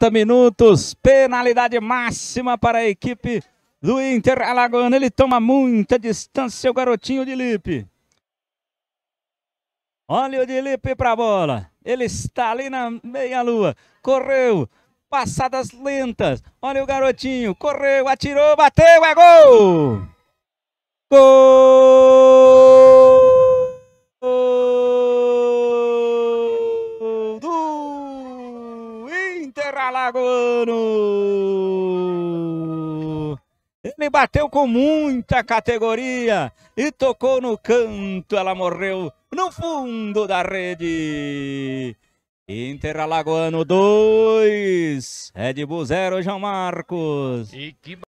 30 minutos. Penalidade máxima para a equipe do Inter Alagoano. Ele toma muita distância, o garotinho de Lipe. Olha o de Lipe para a bola. Ele está ali na meia-lua. Correu. Passadas lentas. Olha o garotinho. Correu, atirou, bateu. É gol! Gol! Interalagoano. Ele bateu com muita categoria e tocou no canto. Ela morreu no fundo da rede. Interalagoano 2, Red Bull 0, João Marcos.